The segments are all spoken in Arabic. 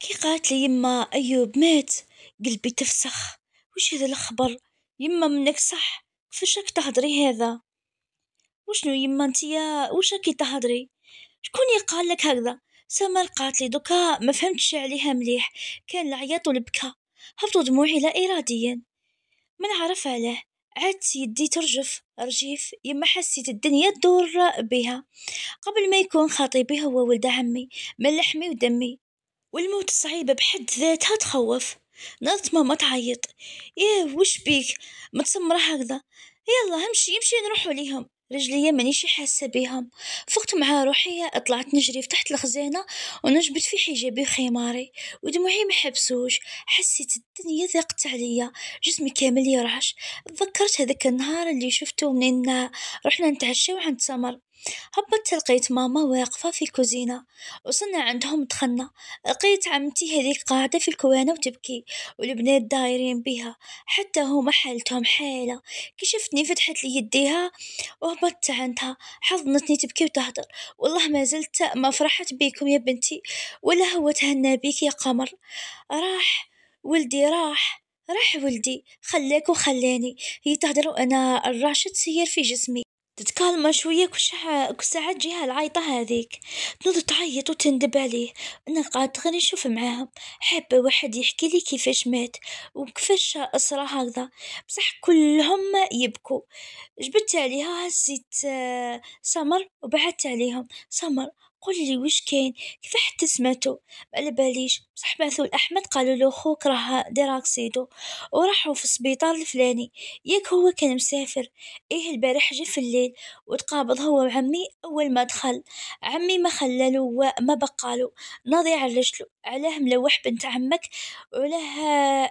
كي قالت لي يما أيوب مات قلبي تفسخ وش هذا الخبر يما منك صح كيفاش راك تهضري هذا وشنو يما نتيا وش راكي تهضري شكون يقال لك هكذا سمر قالت لي دوكا ما فهمتش عليها مليح كان العياط والبكا هبطوا دموعي لا اراديا ما نعرف عليه عدت يدي ترجف رجيف يما حسيت الدنيا تدور بها قبل ما يكون خطيبي هو ولد عمي ملحمي ودمي والموت الصعيبة بحد ذاتها تخوف نادت ماما تعيط ياه وش بيك تسمر هكذا يلا همشي يمشي نروحو ليهم رجليا مانيش حاسة بيهم فقت مع روحي طلعت نجري فتحت الخزانة ونجبت في حجابي خماري ودموعي ما حبسوش حسيت الدنيا ضاقت عليا جسمي كامل يرعش تذكرت هذاك النهار اللي شفته منين رحنا نتعشاو عند سمر هبطت لقيت ماما واقفة في الكوزينة وصلنا عندهم دخلنا لقيت عمتي هذيك قاعدة في الكوانة وتبكي والبنات دايرين بها حتى هما حالتهم حيلة كشفتني فتحت لي يديها وهبطت عندها حضنتني تبكي وتهدر والله ما زلت ما فرحت بيكم يا بنتي ولا هو تهنى بيك يا قمر راح ولدي راح راح ولدي خلاك وخلاني هي تهدر وانا الراشد تسير في جسمي تتكلم شوية كل ساعه كل ساعة جيها العايطة هاذيك تنوض تعيط وتندب عليه، أنا قاعد غير نشوف معاهم حابة واحد يحكي لي كيفاش مات وكيفاش صرا هكذا، بصح كلهم يبكوا، جبت عليها هزيت آه، سمر وبعدت عليهم سمر. قل لي وش كاين سمعتو على باليش بصح بعثو لأحمد قالوا له خوك راه اكسيدو وراحو في السبيطار الفلاني ياك هو كان مسافر ايه البارح جا في الليل وتقابض هو وعمي اول ما دخل عمي ما خلالو وما بقالو ناضي على رجلو علاه ملوح بنت عمك وعلاه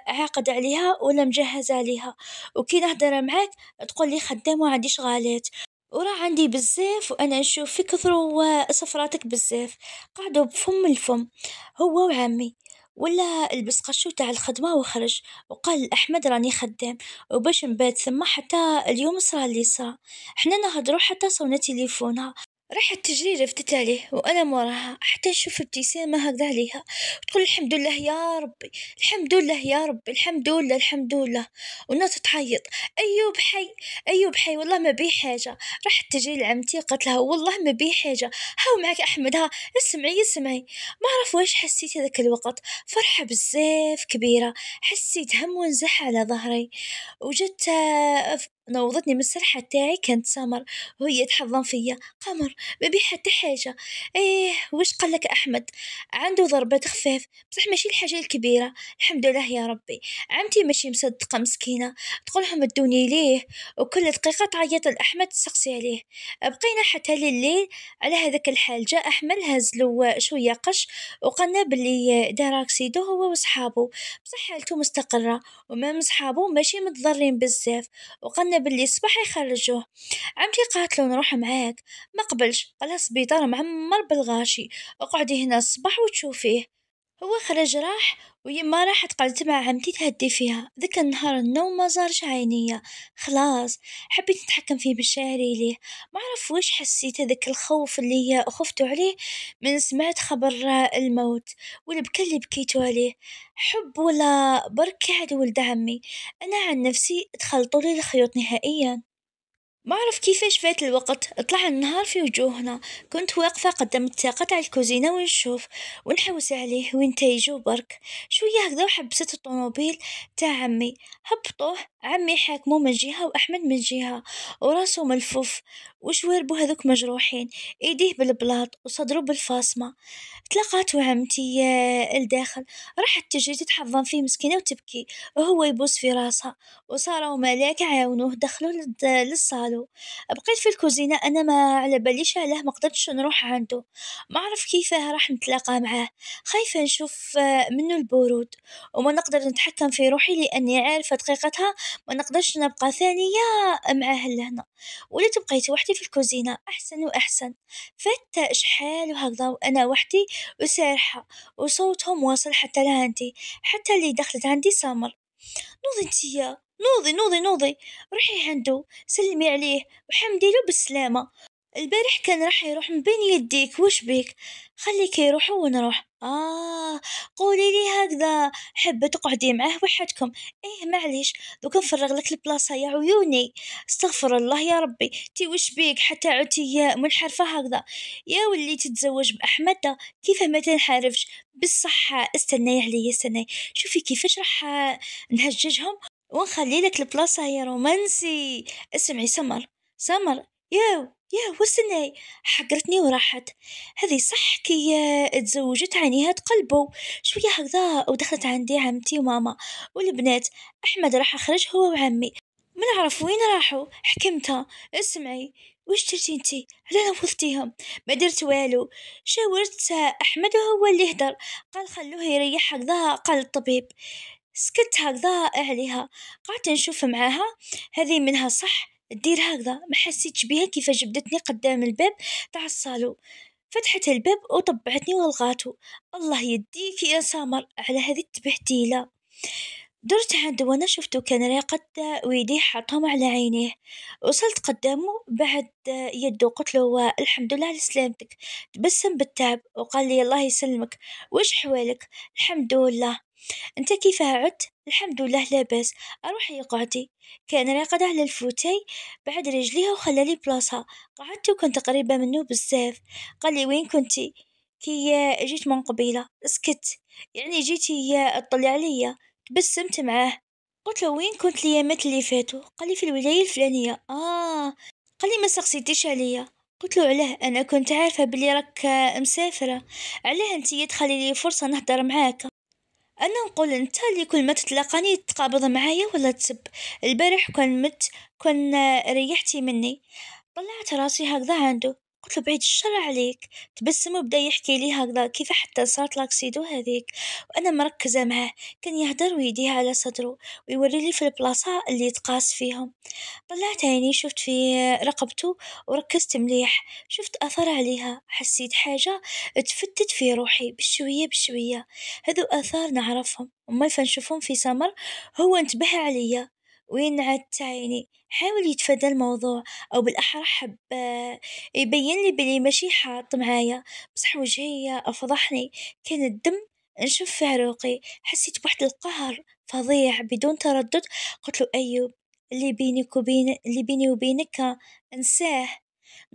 عاقد عليها ولا مجهز عليها وكي نهضر معاك تقول لي خدام وعندي شغالات وراه عندي بزاف وأنا نشوف في كثروا سفراتك بزاف قعدوا بفم الفم هو وعمي ولا البس قشو تاع الخدمة وخرج وقال لأحمد راني خدام وباش نبات ثما حتى اليوم صرا اللي صرا حنا نهضروا حتى صونا تيليفونها. رحت تجري رفدت عليه وأنا وراها حتى نشوف ابتسامة هكذا عليها تقول الحمد لله يا ربي الحمد لله يا ربي الحمد لله الحمد لله والناس تعيط أيوب حي أيوب حي والله ما بيه حاجة راحت تجري لعمتي قالت لها والله ما بيه حاجة هاو معك أحمد ها اسمعي اسمعي ما عرف واش حسيت هذاك الوقت فرحة بزاف كبيرة حسيت هم ونزح على ظهري وجدت نوضتني من السرحة تاعي كانت سمر وهي تحضن فيا قمر ما بيه حتى حاجة ايه وش قالك أحمد عنده ضربات خفاف بصح ماشي الحاجة الكبيرة الحمد لله يا ربي عمتي ماشي مصدقة مسكينة تقولهم ادوني ليه وكل دقيقة تعيط لأحمد تسقسي عليه بقينا حتى الليل على هذاك الحال جاء أحمد هزلو شوية قش وقالنا بلي دار سيدو هو وصحابه بصح حالته مستقرة ومام صحابه ماشي متضرين بزاف وقالنا قلنا باللي الصبح يخرجوه عمتي قالت له نروح معاك ما قبلش قالها سبيطار معمر بالغاشي اقعدي هنا الصباح وتشوفيه هو خرج راح ما راحت قعدت مع عمتي تهدي فيها ذاك النهار النوم ما زارش عينيا خلاص حبيت نتحكم فيه بمشاعري ليه ما عرف واش حسيت هذاك الخوف اللي خفت عليه من سمعت خبر الموت والبكا اللي بكيتو عليه حب ولا بركة عدو عمي انا عن نفسي تخلطوا لي الخيوط نهائيا ما عرف كيفاش فات الوقت طلع النهار في وجوهنا كنت واقفة قدمت تاع الكوزينة ونشوف ونحوس عليه وين برك شوية هكذا وحبست الطوموبيل تاع عمي هبطوه عمي حاكمو من جهة وأحمد من جهة وراسو ملفوف وشواربو هذوك مجروحين إيديه بالبلاط وصدرو بالفاصمة تلاقاتو عمتي الداخل راحت تجري تتحضن فيه مسكينة وتبكي وهو يبوس في راسها وصاروا ملاك عاونوه دخلوا للصالو بقيت في الكوزينة أنا ما على باليش علاه ما قدرتش نروح عنده ما عرف كيفاه راح نتلاقى معاه خايفة نشوف منه البرود وما نقدر نتحكم في روحي لأني عارفة دقيقتها ما نقدرش نبقى ثانية معاه لهنا ولا تبقيت وحدي في الكوزينة أحسن وأحسن فتا شحال وهكذا وأنا وحدي وسارحة وصوتهم واصل حتى لهانتي حتى اللي دخلت عندي سامر نوضي انتيا نوضي نوضي نوضي روحي عندو سلمي عليه وحمدي له بالسلامة البارح كان راح يروح من بين يديك وش بيك خليك يروح ونروح آه قولي هكذا حبة تقعدي معاه وحدكم ايه معليش دوكا نفرغ لك البلاصة يا عيوني استغفر الله يا ربي تي وش بيك حتى عتي منحرفة هكذا يا ولي تتزوج بأحمد كيفاه ما تنحرفش بالصحة استناي عليا استناي شوفي كيفاش راح نهججهم ونخلي لك البلاصة يا رومانسي اسمعي سمر سمر يو يا وسني حقرتني وراحت هذه صح كي آه، تزوجت عينيها تقلبوا شوية هكذا ودخلت عندي عمتي وماما والبنات أحمد راح أخرج هو وعمي ما نعرف وين راحوا حكمتها اسمعي واش درتي انتي على نفضتيهم ما درت والو شاورت آه، احمد وهو اللي هدر قال خلوه يريح هكذا قال الطبيب سكت هكذا عليها قعدت نشوف معاها هذه منها صح دير هكذا ما حسيتش بها كيف جبدتني قدام الباب تاع الصالو فتحت الباب وطبعتني والغاتو الله يديك يا سامر على هذه التبهتيلة درت عند وانا شفته كان راقد ويدي حاطهم على عينيه وصلت قدامه بعد يده قلت له الحمد لله على سلامتك تبسم بالتعب وقال لي الله يسلمك وش حوالك الحمد لله انت كيف عدت الحمد لله لاباس أروح لقعدي كان راقد على الفوتي بعد رجليها وخلالي بلاصها قعدت وكنت قريبة منه بزاف قال لي وين كنتي كي جيت من قبيلة سكت يعني جيتي تطلع عليا تبسمت معاه قلت له وين كنت ليامات اللي فاتوا قال لي في الولاية الفلانية آه قال لي ما سقسيتيش عليا قلت له علاه انا كنت عارفه بلي راك مسافره علاه انتي تخلي لي فرصه نهضر معاك انا نقول انت اللي كل ما تتلاقاني تقابض معايا ولا تسب البارح كان مت كان ريحتي مني طلعت راسي هكذا عندو قلت له بعيد الشر عليك تبسم وبدا يحكي لي هكذا كيف حتى صارت لاكسيدو هذيك وانا مركزه معاه كان يهدر ويديها على صدره ويوري لي في البلاصه اللي يتقاس فيهم طلعت عيني شفت في رقبته وركزت مليح شفت اثر عليها حسيت حاجه تفتت في روحي بشويه بشويه هذو اثار نعرفهم وما فنشوفهم في سمر هو انتبه عليا وينعد تعيني حاول يتفادى الموضوع أو بالأحرى حب آه، يبين لي بلي ماشي حاط معايا بصح وجهي أفضحني كان الدم نشوف في عروقي حسيت بواحد القهر فظيع بدون تردد قلت له أيوب اللي بينك وبين اللي بيني وبينك انساه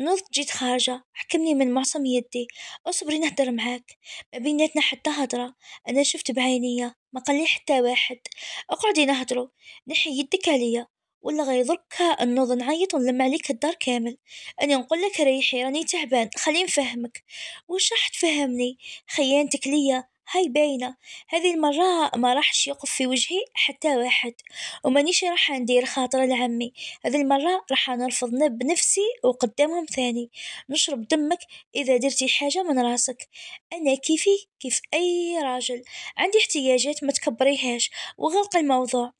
نوض جيت خارجة حكمني من معصم يدي اصبري نهدر معاك ما بيناتنا حتى هدرة أنا شفت بعينيا ما قال لي حتى واحد اقعدي نهدرو نحي يدك عليا ولا غيضرك النوض نعيط ونلم عليك الدار كامل أنا نقول لك ريحي راني تعبان خليني نفهمك وش راح تفهمني خيانتك ليا هاي باينة هذه المرة ما راحش يقف في وجهي حتى واحد ومانيش راح ندير خاطر لعمي هذه المرة راح نرفض نب نفسي وقدامهم ثاني نشرب دمك إذا درتي حاجة من راسك أنا كيفي كيف أي راجل عندي احتياجات ما تكبريهاش وغلق الموضوع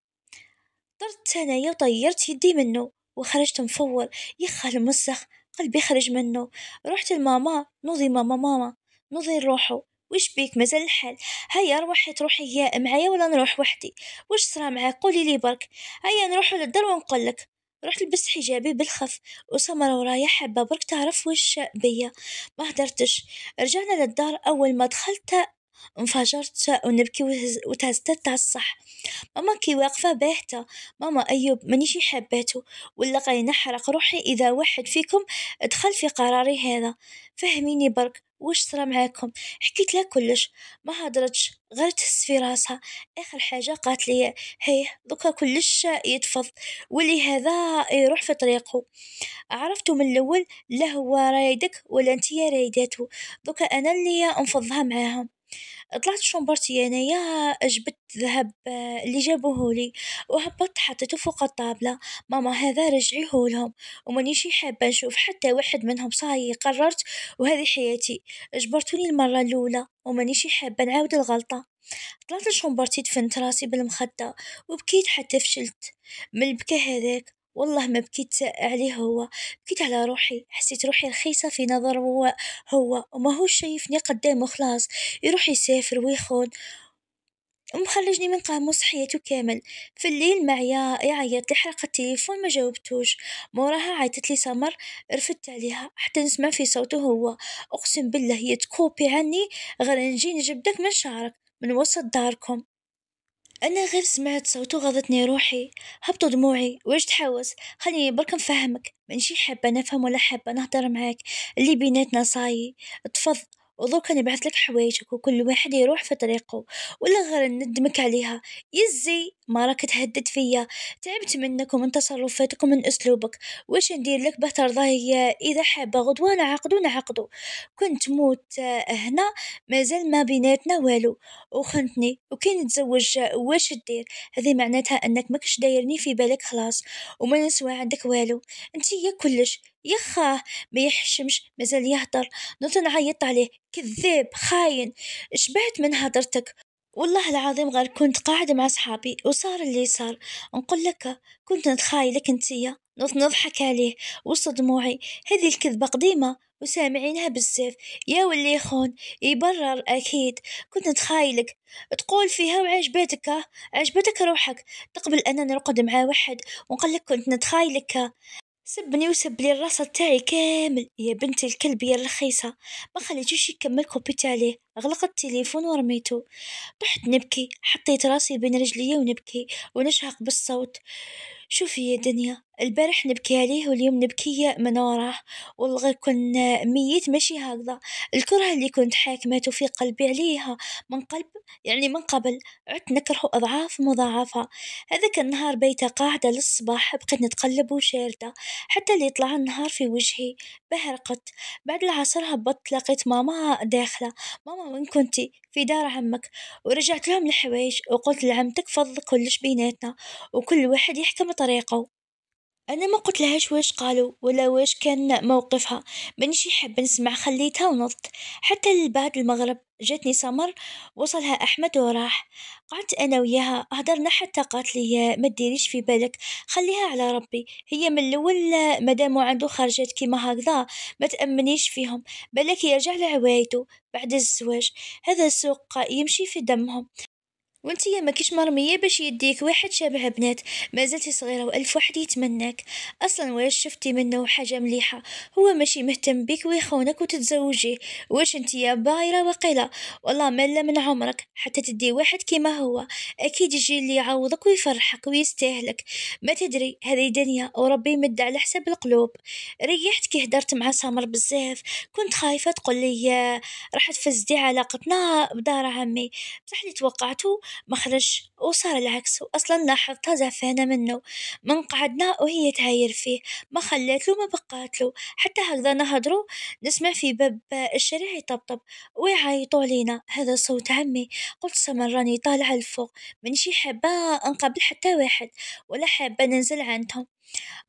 طرت أنا وطيرت يدي منه وخرجت مفور يخا المسخ قلبي خرج منه رحت لماما نوضي ماما ماما نوضي روحو وش بيك مازال الحال هيا روحي تروحي يا معايا ولا نروح وحدي وش صرا معاك قولي لي برك هيا نروحوا للدار ونقول لك رحت لبست حجابي بالخف وسمر ورايا حابة برك تعرف وش بيا ما هدرتش رجعنا للدار أول ما دخلت انفجرت ونبكي وتهزتت تاع الصح ماما كي واقفة باهتة ماما أيوب مانيش حبيته ولا غادي نحرق روحي إذا واحد فيكم دخل في قراري هذا فهميني برك واش صرا معاكم حكيت لها كلش ما هدرتش غير تهز في راسها اخر حاجه قالت لي هيه دوكا كلش يتفض ولي هذا يروح في طريقه عرفته من الاول لا هو رايدك ولا انت رايداتو دوكا انا اللي انفضها معاهم طلعت شومبرتي أنايا جبت ذهب آه، اللي جابوهولي وهبطت حطيته فوق الطابلة ماما هذا رجعيهولهم ومانيش حابة نشوف حتى واحد منهم صاي قررت وهذه حياتي جبرتوني المرة الأولى ومانيش حابة نعاود الغلطة طلعت شومبرتي دفنت راسي بالمخدة وبكيت حتى فشلت من البكا هذاك والله ما بكيت عليه هو بكيت على روحي حسيت روحي رخيصة في نظر هو هو وما هو شايفني قدامه خلاص يروح يسافر ويخون ومخرجني من قاموس حياته كامل في الليل معايا يعيط لي حرق التليفون ما جاوبتوش موراها عيطت لي سمر رفدت عليها حتى نسمع في صوته هو اقسم بالله هي تكوبي عني غير نجي نجبدك من شعرك من وسط داركم أنا غير سمعت صوته غضتني روحي هبطوا دموعي واش تحوس خليني برك نفهمك منشي حابة نفهم ولا حابة نهضر معاك اللي بيناتنا صاي تفض ودوك أنا لك حوايجك وكل واحد يروح في طريقه ولا غير ندمك عليها يزي ما راك تهدد فيا تعبت منك ومن تصرفاتك ومن أسلوبك وش ندير لك باه ترضى هي إذا حابة غدوة نعقدو نعقدو كنت موت هنا مازال ما بيناتنا والو وخنتني وكي نتزوج واش دير هذه معناتها أنك ماكش دايرني في بالك خلاص وما نسوى عندك والو انت يا كلش يخاه ما يحشمش مازال يهدر نوض نعيط عليه كذاب خاين شبعت من هدرتك والله العظيم غير كنت قاعدة مع صحابي وصار اللي صار نقول لك كنت أنت يا نضحك عليه وسط دموعي هذه الكذبة قديمة وسامعينها بزاف يا ولي يخون يبرر أكيد كنت نتخايلك تقول فيها وعجبتك آه. عجبتك روحك تقبل أنا نرقد مع واحد ونقول لك كنت نتخايلك آه. سبني وسب لي الراس تاعي كامل يا بنت الكلب يا الرخيصة ما خليتوش يكمل كوبيت عليه غلقت التليفون ورميته طحت نبكي حطيت راسي بين رجلي ونبكي ونشهق بالصوت شوفي يا دنيا البارح نبكي عليه واليوم نبكي من وراه والله كنا ميت ماشي هكذا الكره اللي كنت حاكمته في قلبي عليها من قلب يعني من قبل عدت نكره أضعاف مضاعفة هذاك النهار بيته قاعدة للصباح بقيت نتقلب وشاردة حتى اللي طلع النهار في وجهي بهرقت بعد العصر هبطت لقيت ماما داخلة ماما وين كنتي في دار عمك ورجعت لهم الحوايج وقلت لعمتك فضل كلش بيناتنا وكل واحد يحكم طريقه. أنا ما قلت لهاش واش قالوا ولا واش كان موقفها مانيش يحب نسمع خليتها ونط حتى بعد المغرب جاتني سمر وصلها أحمد وراح قعدت أنا وياها هدرنا حتى قالت لي ما ديريش في بالك خليها على ربي هي من الأول مادام عنده خرجات كيما هكذا ما تأمنيش فيهم بالك يرجع لعوايته بعد الزواج هذا السوق يمشي في دمهم وانتيا ما كيش مرميه باش يديك واحد شبه بنات مازلتي صغيره والف واحد يتمناك اصلا واش شفتي منه حاجه مليحه هو ماشي مهتم بك ويخونك وتتزوجي واش يا بايره وقيله والله ما من عمرك حتى تدي واحد كيما هو اكيد يجي اللي يعوضك ويفرحك ويستاهلك ما تدري هذه دنيا وربي يمد على حساب القلوب ريحت كي هدرت مع سمر بزاف كنت خايفه تقول لي راح تفسدي علاقتنا بدار عمي بصح اللي توقعته ما خرج وصار العكس وأصلا لاحظتها زعفانة منه من قعدنا وهي تعاير فيه ما خليت له ما بقات له حتى هكذا نهضروا نسمع في باب الشارع يطبطب ويعيطوا علينا هذا صوت عمي قلت سمر راني طالعة لفوق منشي حابة نقابل حتى واحد ولا حابة ننزل عندهم.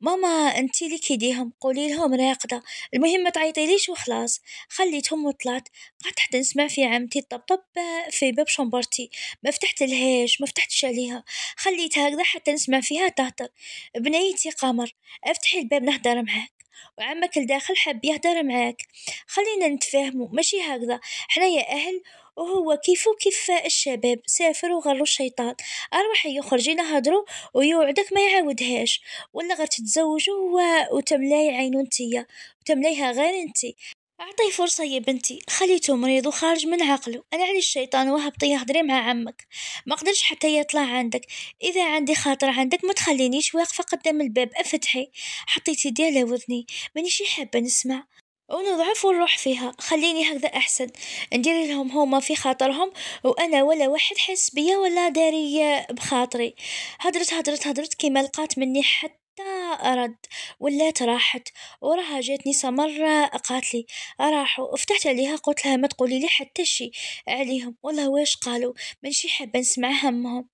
ماما انتي لك يديهم قولي لهم راقدة المهم ما تعيطيليش وخلاص خليتهم وطلعت قعدت حتى نسمع في عمتي طبطب في باب شمبرتي ما فتحت لهاش ما فتحتش عليها خليتها هكذا حتى نسمع فيها تهطل بنيتي قمر افتحي الباب نهدر معاك وعمك الداخل حاب يهدر معاك خلينا نتفاهموا ماشي هكذا حنايا اهل وهو كيفو كيف الشباب سافر وغلو الشيطان أرواح يخرجي نهضرو ويوعدك ما يعاودهاش ولا غير تتزوجو و... وتملاي عينو نتيا وتمليها غير نتي اعطي فرصة يا بنتي خليته مريض وخارج من عقله أنا علي الشيطان وهبطي يهضري مع عمك ما قدرش حتى يطلع عندك إذا عندي خاطر عندك ما تخلينيش واقفة قدام الباب أفتحي حطيت يدي على وذني مانيش حابة نسمع ونضعف ونروح فيها خليني هكذا أحسن ندير لهم هما في خاطرهم وأنا ولا واحد حس بيا ولا داري بخاطري هدرت هدرت هدرت كيما لقات مني حتى حتى رد ولات راحت وراها جاتني سمرة قاتلي راحوا فتحت عليها قلت لها ما تقولي لي حتى شي عليهم والله واش قالوا منشي حابة نسمع همهم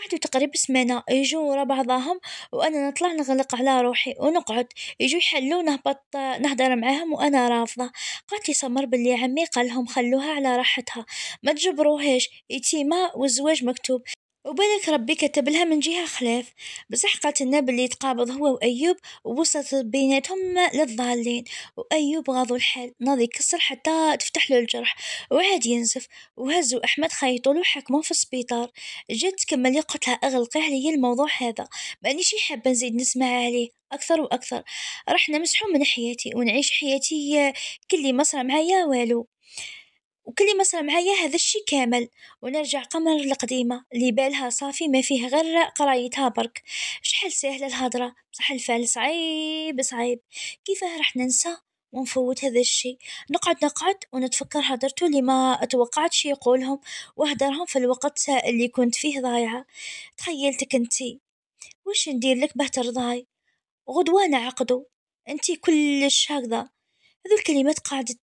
قعدوا تقريبا سمانة يجوا ورا بعضهم وأنا نطلع نغلق على روحي ونقعد يجوا يحلوا نهبط نهدر معاهم وأنا رافضة قالت لي سمر باللي عمي قال لهم خلوها على راحتها ما تجبروهاش يتيمة والزواج مكتوب وبارك ربي كتب لها من جهة خلاف بصح قاتلنا باللي تقابض هو وأيوب ووصلت بيناتهم للضالين وأيوب غاضو الحال ناضي كسر حتى تفتح له الجرح وعاد ينزف وهزو أحمد خيطوا له حكمه في السبيطار جات تكمل قلت لها أغلقي عليا الموضوع هذا مانيش حابة نزيد نسمع عليه أكثر وأكثر راح نمسحو من حياتي ونعيش حياتي كل ما صار معايا والو ما صار معايا هذا الشي كامل ونرجع قمر القديمة اللي بالها صافي ما فيه غير قرايتها برك شحال سهلة الهضرة بصح الفعل صعيب صعيب كيفاه راح ننسى ونفوت هذا الشي نقعد نقعد ونتفكر هدرته اللي ما اتوقعتش يقولهم وهدرهم في الوقت اللي كنت فيه ضايعة تخيلتك انتي وش ندير لك به ترضاي غدوة نعقدو انتي كلش هكذا هذو الكلمات قعدت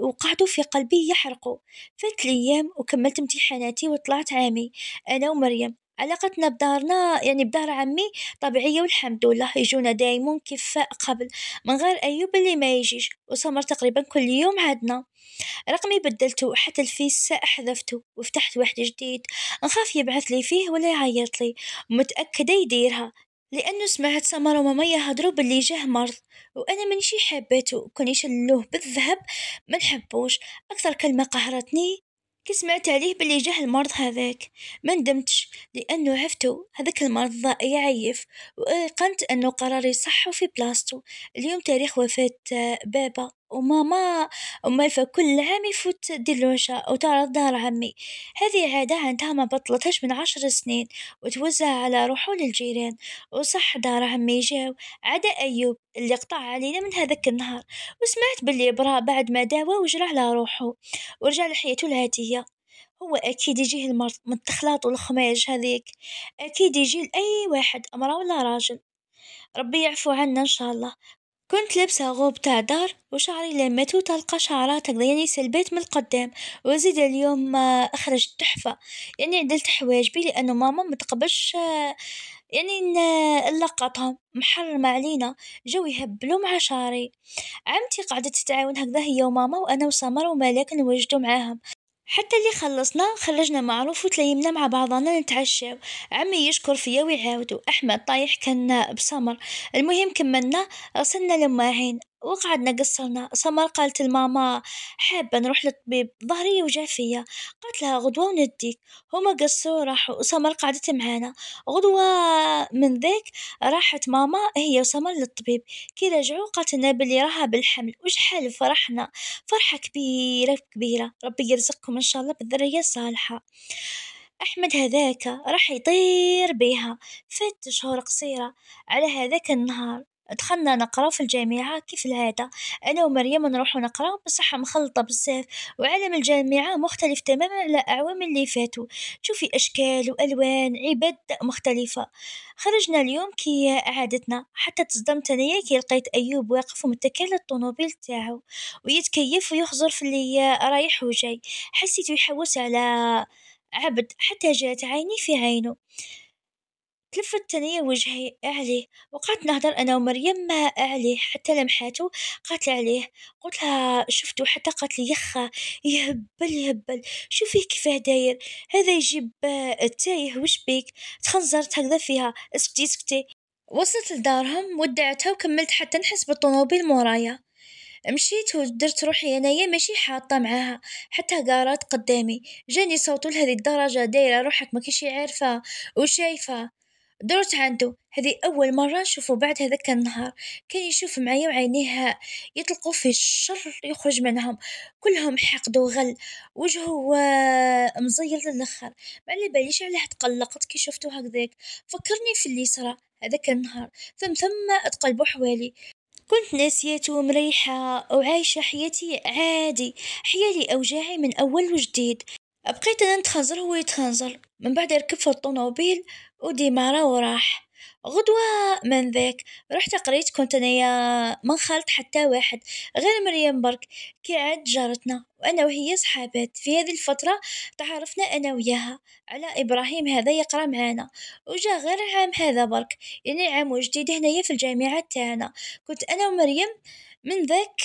وقعدوا في قلبي يحرقو فات الأيام وكملت امتحاناتي وطلعت عامي أنا ومريم علاقتنا بدارنا يعني بدار عمي طبيعية والحمد لله يجونا دايما كيف قبل من غير أيوب اللي ما يجيش وسمر تقريبا كل يوم عدنا رقمي بدلته حتى الفيس حذفته وفتحت واحد جديد نخاف يبعث لي فيه ولا يعيط لي متأكدة يديرها لأنه سمعت سمر وماما يهضروا باللي جاه مرض وأنا منشي حبيتو كون يشلوه بالذهب منحبوش أكثر كلمة قهرتني كي سمعت عليه باللي جاه المرض هذاك ما ندمتش لانه عفتو هذاك المرض يعيف وايقنت انه قراري صح وفي بلاصتو اليوم تاريخ وفاة بابا وماما ومايفا كل عام يفوت دير عشاء وتعرض دار عمي هذه عادة عندها ما بطلتهاش من عشر سنين وتوزع على رحول للجيران وصح دار عمي جاو عدا أيوب اللي قطع علينا من هذاك النهار وسمعت باللي برا بعد ما داوى وجرى على روحه ورجع لحياته العادية هو أكيد يجيه المرض من التخلاط والخماج هذيك أكيد يجي لأي واحد أمرأة ولا راجل ربي يعفو عنا إن شاء الله كنت لابسة غوب تاع دار وشعري لمته تلقى شعرات يعني سلبات من القدام وزيد اليوم آه، خرجت تحفة يعني عدلت حواجبي لأنه ماما متقبلش آه، يعني نلقطهم آه، محرمة علينا جو يهبلوا مع شعري عمتي قعدت تتعاون هكذا هي وماما وأنا وسمر وملاك نوجدوا معاهم حتى اللي خلصنا خرجنا معروف وتليمنا مع بعضنا نتعشاو عمي يشكر فيا ويعاودو احمد طايح كان بسمر المهم كملنا غسلنا لماعين وقعدنا قصرنا سمر قالت لماما حابة نروح للطبيب ظهري وجع فيا قالت لها غدوة ونديك هما قصروا راحوا وسمر قعدت معانا غدوة من ذاك راحت ماما هي وسمر للطبيب كي رجعوا قالت لنا بلي راها بالحمل وشحال فرحنا فرحة كبيرة كبيرة ربي يرزقكم إن شاء الله بالذرية الصالحة أحمد هذاك راح يطير بها فات شهور قصيرة على هذاك النهار دخلنا نقرا في الجامعة كيف العادة أنا ومريم نروح نقرا بصح مخلطة بزاف وعالم الجامعة مختلف تماما على أعوام اللي فاتوا تشوفي أشكال وألوان عباد مختلفة خرجنا اليوم كي عادتنا حتى تصدمت أنايا كي لقيت أيوب واقف ومتكل الطوموبيل تاعو ويتكيف ويخزر في اللي رايح وجاي حسيت يحوس على عبد حتى جات عيني في عينه تلفت ثانية وجهي عليه وقعدت نهدر أنا ومريم عليه حتى لمحاته قالت عليه قلت لها شفتو حتى قالت لي يخا يهبل يهبل شوفيه كيفاه داير هذا يجيب التايه وش بيك تخنزرت هكذا فيها اسكتي اسكتي وصلت لدارهم ودعتها وكملت حتى نحس بالطوموبيل مورايا مشيت ودرت روحي انايا ماشي حاطه معاها حتى قارات قدامي جاني صوت لهذه الدرجه دايره روحك ما عارفه وشايفه درت عنده هذه أول مرة نشوفه بعد هذاك النهار كان يشوف معايا وعينيه يطلقوا في الشر يخرج منهم كلهم حقد وغل وجهه مزير للآخر ما على باليش علاه تقلقت كي شفتو هكذاك فكرني في اللي صرا هذاك النهار ثم ثم تقلبوا حوالي كنت ناسيته ومريحة وعايشة حياتي عادي حيالي أوجاعي من أول وجديد بقيت أنا نتخنزر هو يتخنزر من بعد يركب في الطوموبيل مارا وراح غدوة من ذاك رحت قريت كنت أنايا منخلط حتى واحد غير مريم برك كي عاد جارتنا وأنا وهي صحابات في هذه الفترة تعرفنا أنا وياها على إبراهيم هذا يقرأ معانا وجا غير العام هذا برك يعني عام جديد هنايا في الجامعة تاعنا كنت أنا ومريم من ذاك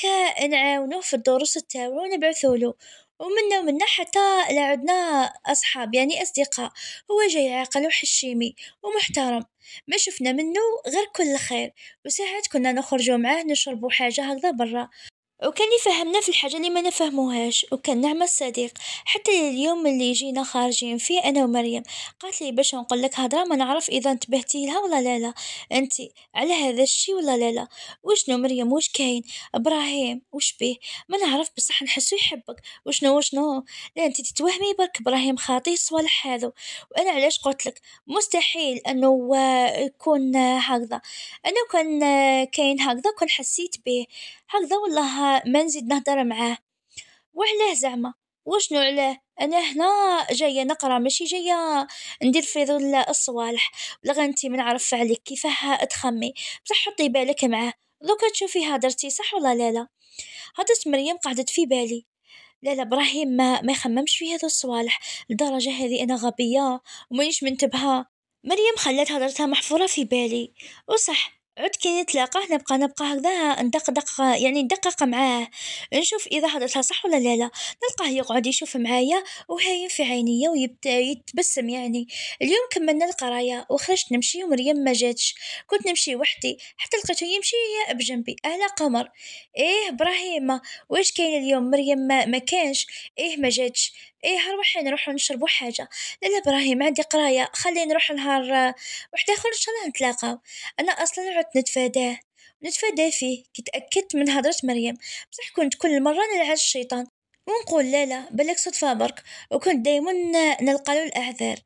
نعاونه في الدروس تاعو ونبعثولو ومنا ومنا حتى لعدنا أصحاب يعني أصدقاء هو جاي عاقل وحشيمي ومحترم ما شفنا منو غير كل خير وساعات كنا نخرجو معاه نشربو حاجة هكذا برا. وكان يفهمنا في الحاجة اللي ما نفهموهاش وكان نعمة الصديق حتى اليوم اللي جينا خارجين فيه أنا ومريم قالت لي باش نقول لك هضرة ما نعرف إذا انتبهتي لها ولا لا لا أنت على هذا الشي ولا لا لا وشنو مريم وش كاين إبراهيم وش بيه ما نعرف بصح نحسو يحبك وشنو وشنو لا أنت تتوهمي برك إبراهيم خاطي الصوالح هذو وأنا علاش قلت لك مستحيل أنه يكون هكذا أنا كان كاين هكذا كون حسيت به هكذا والله ما نزيد نهضر معاه وعلاه زعما وشنو علاه انا هنا جايه نقرا ماشي جايه ندير في ظل الصوالح ولا غنتي ما نعرف عليك كيفاه تخمي بصح حطي بالك معاه دوكا تشوفي هدرتي صح ولا لا لا هضرت مريم قعدت في بالي لا لا ابراهيم ما ما يخممش في هذو الصوالح لدرجه هذه انا غبيه ومانيش منتبهه مريم خلات هضرتها محفوره في بالي وصح عد كي نتلاقاه نبقى نبقى هكذا ندقدق يعني ندقق معاه نشوف اذا هضرتها صح ولا لا لا نلقاه يقعد يشوف معايا وهاين في عينيا ويبدا يتبسم يعني اليوم كملنا القرايه وخرجت نمشي ومريم ما جاتش كنت نمشي وحدي حتى لقيته يمشي بجنبي اهلا قمر ايه ابراهيم واش كاين اليوم مريم ما, ما كانش ايه ما جاتش إيه هنروح نروح نشربوا حاجة لا لا إبراهيم عندي قراية خليني نروح نهار وحدة آخر إن شاء الله نتلاقاو أنا أصلا عدت نتفاداه ونتفادى فيه كي تأكدت من هضرة مريم بصح كنت كل مرة نلعب الشيطان ونقول لا لا بالك صدفة برك وكنت دايما نلقى له الأعذار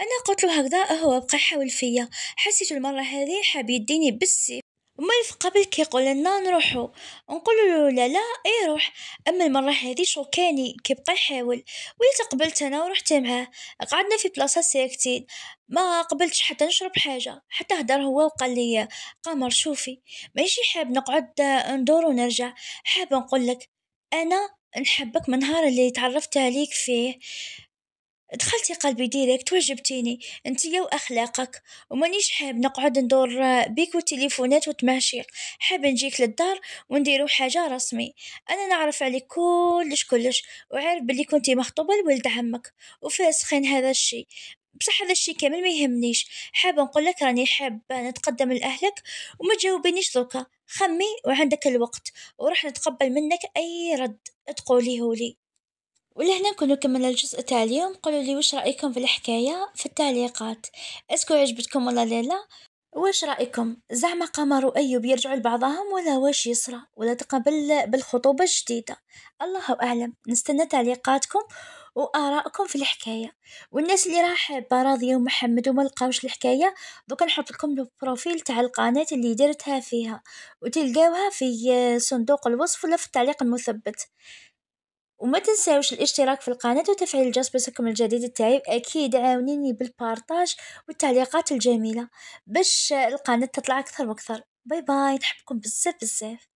أنا قلت له هكذا هو بقى يحاول فيا حسيت المرة هذه حاب يديني بالسيف وما قبل كيقول لنا نروحو نقول له لا لا اي روح اما المره هذه شوكاني كيبقى يحاول ولي تقبلت انا ورحت معاه قعدنا في بلاصه ساكتين ما قبلتش حتى نشرب حاجه حتى هدر هو وقال لي قمر شوفي ماشي حاب نقعد ندور ونرجع حاب نقول لك انا نحبك من نهار اللي تعرفت عليك فيه دخلتي قلبي ديريكت وجبتيني انتيا واخلاقك ومانيش حاب نقعد ندور بيك وتليفونات وتماشي حاب نجيك للدار ونديرو حاجه رسمي انا نعرف عليك كلش كلش وعارف بلي كنتي مخطوبه لولد عمك وفاسخين هذا الشي بصح هذا الشي كامل ما يهمنيش حابه نقول لك راني حابه نتقدم لاهلك وما تجاوبينيش دوكا خمي وعندك الوقت وراح نتقبل منك اي رد تقوليه لي ولهنا نكونو كملنا الجزء تاع اليوم قولولي واش رأيكم في الحكاية في التعليقات اسكو عجبتكم ولا لا واش رأيكم زعما قمر وأيوب يرجعوا لبعضهم ولا واش يصرى ولا تقبل بالخطوبة الجديدة الله أعلم نستنى تعليقاتكم وآرائكم في الحكاية والناس اللي راح راضية ومحمد وما لقاوش الحكاية دوكا نحط لكم البروفيل تاع القناة اللي درتها فيها وتلقاوها في صندوق الوصف ولا في التعليق المثبت وما تنساوش الاشتراك في القناة وتفعيل الجرس بسكم الجديد التعيب أكيد عاونيني بالبارطاج والتعليقات الجميلة باش القناة تطلع أكثر وأكثر باي باي نحبكم بزاف بزاف